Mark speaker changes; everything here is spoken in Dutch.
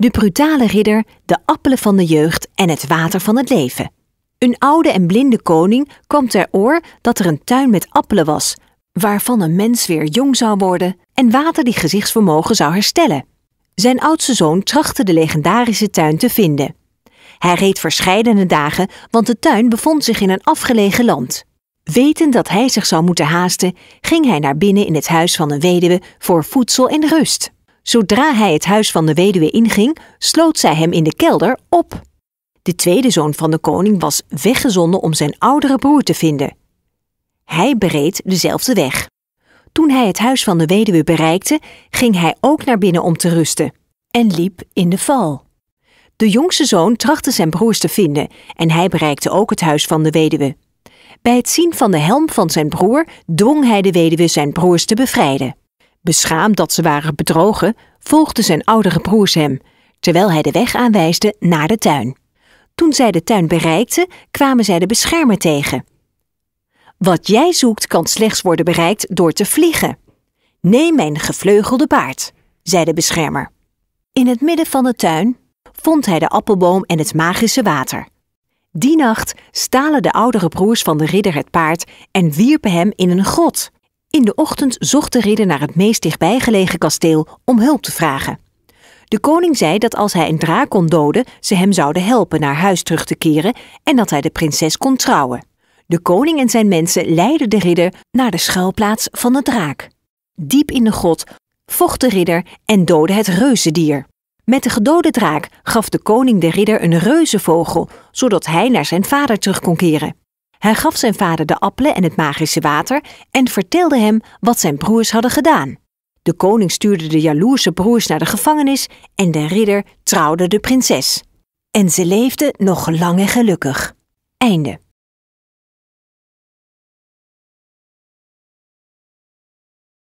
Speaker 1: De brutale ridder, de appelen van de jeugd en het water van het leven. Een oude en blinde koning kwam ter oor dat er een tuin met appelen was, waarvan een mens weer jong zou worden en water die gezichtsvermogen zou herstellen. Zijn oudste zoon trachtte de legendarische tuin te vinden. Hij reed verscheidene dagen, want de tuin bevond zich in een afgelegen land. Wetend dat hij zich zou moeten haasten, ging hij naar binnen in het huis van een weduwe voor voedsel en rust. Zodra hij het huis van de weduwe inging, sloot zij hem in de kelder op. De tweede zoon van de koning was weggezonden om zijn oudere broer te vinden. Hij bereed dezelfde weg. Toen hij het huis van de weduwe bereikte, ging hij ook naar binnen om te rusten en liep in de val. De jongste zoon trachtte zijn broers te vinden en hij bereikte ook het huis van de weduwe. Bij het zien van de helm van zijn broer dwong hij de weduwe zijn broers te bevrijden. Beschaamd dat ze waren bedrogen, volgden zijn oudere broers hem, terwijl hij de weg aanwijsde naar de tuin. Toen zij de tuin bereikten, kwamen zij de beschermer tegen. Wat jij zoekt kan slechts worden bereikt door te vliegen. Neem mijn gevleugelde paard, zei de beschermer. In het midden van de tuin vond hij de appelboom en het magische water. Die nacht stalen de oudere broers van de ridder het paard en wierpen hem in een grot. In de ochtend zocht de ridder naar het meest dichtbijgelegen kasteel om hulp te vragen. De koning zei dat als hij een draak kon doden, ze hem zouden helpen naar huis terug te keren en dat hij de prinses kon trouwen. De koning en zijn mensen leidden de ridder naar de schuilplaats van de draak. Diep in de grot vocht de ridder en doodde het reuzendier. Met de gedode draak gaf de koning de ridder een reuzenvogel, zodat hij naar zijn vader terug kon keren. Hij gaf zijn vader de appelen en het magische water en vertelde hem wat zijn broers hadden gedaan. De koning stuurde de jaloerse broers naar de gevangenis en de ridder trouwde de prinses. En ze leefden nog lang en gelukkig. Einde.